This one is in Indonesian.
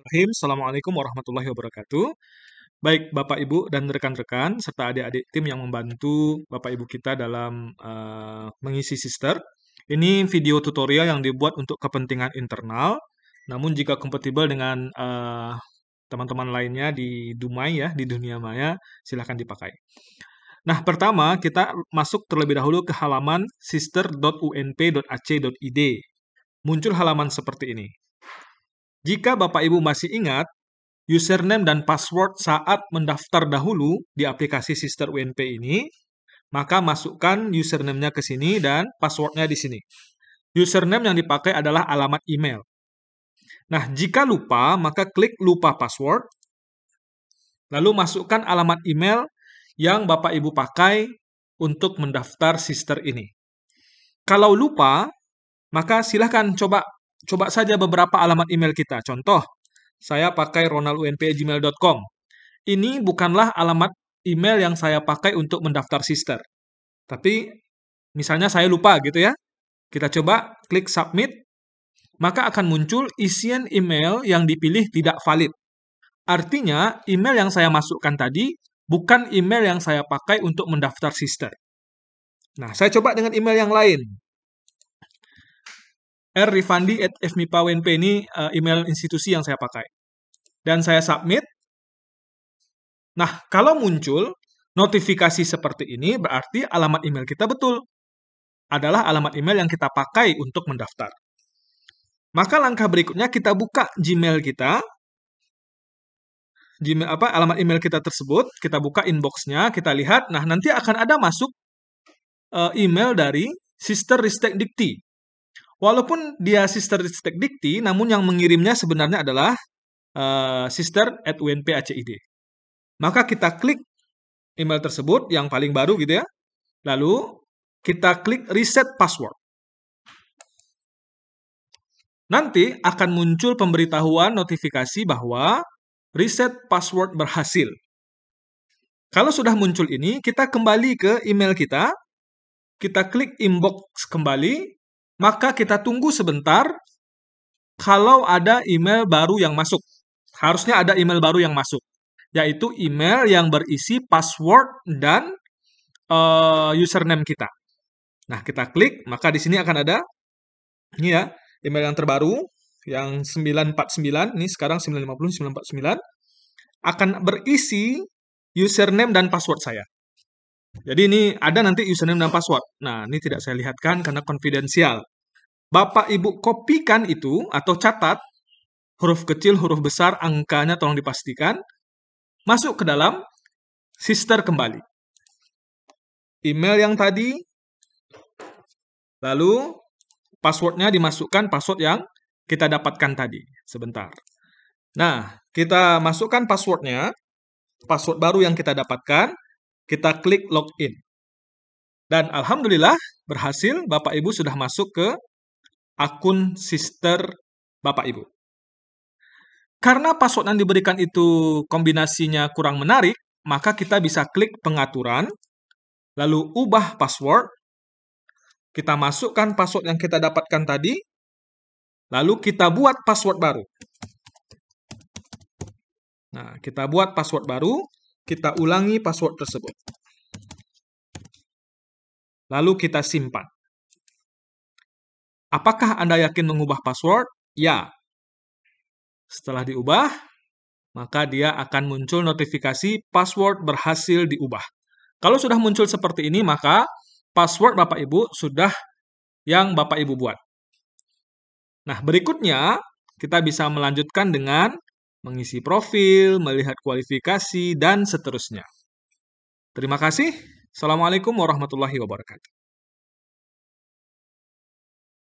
Bismillahirrahmanirrahim. Assalamualaikum warahmatullahi wabarakatuh. Baik Bapak Ibu dan rekan-rekan serta adik-adik tim yang membantu Bapak Ibu kita dalam uh, mengisi sister. Ini video tutorial yang dibuat untuk kepentingan internal. Namun jika kompatibel dengan teman eh, teman-teman lainnya di Dumai ya, di dunia maya, silahkan dipakai. Nah, pertama kita masuk terlebih dahulu ke halaman sister.unp.ac.id. Muncul halaman seperti ini. Jika Bapak Ibu masih ingat, username dan password saat mendaftar dahulu di aplikasi Sister UNP ini, maka masukkan username-nya ke sini dan passwordnya di sini. Username yang dipakai adalah alamat email. Nah, jika lupa, maka klik lupa password, lalu masukkan alamat email yang Bapak Ibu pakai untuk mendaftar sister ini. Kalau lupa, maka silahkan coba coba saja beberapa alamat email kita. Contoh, saya pakai ronaldunp@gmail.com. Ini bukanlah alamat email yang saya pakai untuk mendaftar sister. Tapi misalnya saya lupa gitu ya. Kita coba klik submit, maka akan muncul isian email yang dipilih tidak valid. Artinya, email yang saya masukkan tadi bukan email yang saya pakai untuk mendaftar sister. Nah, saya coba dengan email yang lain rrifandi at ini uh, email institusi yang saya pakai. Dan saya submit. Nah, kalau muncul notifikasi seperti ini, berarti alamat email kita betul. Adalah alamat email yang kita pakai untuk mendaftar. Maka langkah berikutnya kita buka Gmail kita. Gmail apa alamat email kita tersebut, kita buka inboxnya, kita lihat. Nah, nanti akan ada masuk eh, email dari Sister Ristek Dikti Walaupun dia sister Ristek Dikti, namun yang mengirimnya sebenarnya adalah uh, sister at UNP ACID. Maka kita klik email tersebut yang paling baru gitu ya. Lalu kita klik reset password. Nanti akan muncul pemberitahuan notifikasi bahwa reset password berhasil. Kalau sudah muncul ini, kita kembali ke email kita, kita klik inbox kembali, maka kita tunggu sebentar kalau ada email baru yang masuk. Harusnya ada email baru yang masuk, yaitu email yang berisi password dan uh, username kita. Nah, kita klik, maka di sini akan ada ini ya, email yang terbaru yang 949, ini sekarang 950 949 akan berisi username dan password saya. Jadi ini ada nanti username dan password. Nah, ini tidak saya lihatkan karena konfidensial. Bapak Ibu kopikan itu atau catat huruf kecil, huruf besar, angkanya tolong dipastikan. Masuk ke dalam sister kembali. Email yang tadi, lalu passwordnya dimasukkan password yang kita dapatkan tadi. Sebentar. Nah, kita masukkan passwordnya, password baru yang kita dapatkan. Kita klik login. Dan alhamdulillah berhasil Bapak Ibu sudah masuk ke akun sister Bapak Ibu. Karena password yang diberikan itu kombinasinya kurang menarik, maka kita bisa klik pengaturan, lalu ubah password, kita masukkan password yang kita dapatkan tadi, lalu kita buat password baru. Nah, kita buat password baru, kita ulangi password tersebut. Lalu kita simpan. Apakah Anda yakin mengubah password? Ya. Setelah diubah, maka dia akan muncul notifikasi password berhasil diubah. Kalau sudah muncul seperti ini, maka password Bapak Ibu sudah yang Bapak Ibu buat. Nah, berikutnya kita bisa melanjutkan dengan mengisi profil, melihat kualifikasi, dan seterusnya. Terima kasih. Assalamualaikum warahmatullahi wabarakatuh.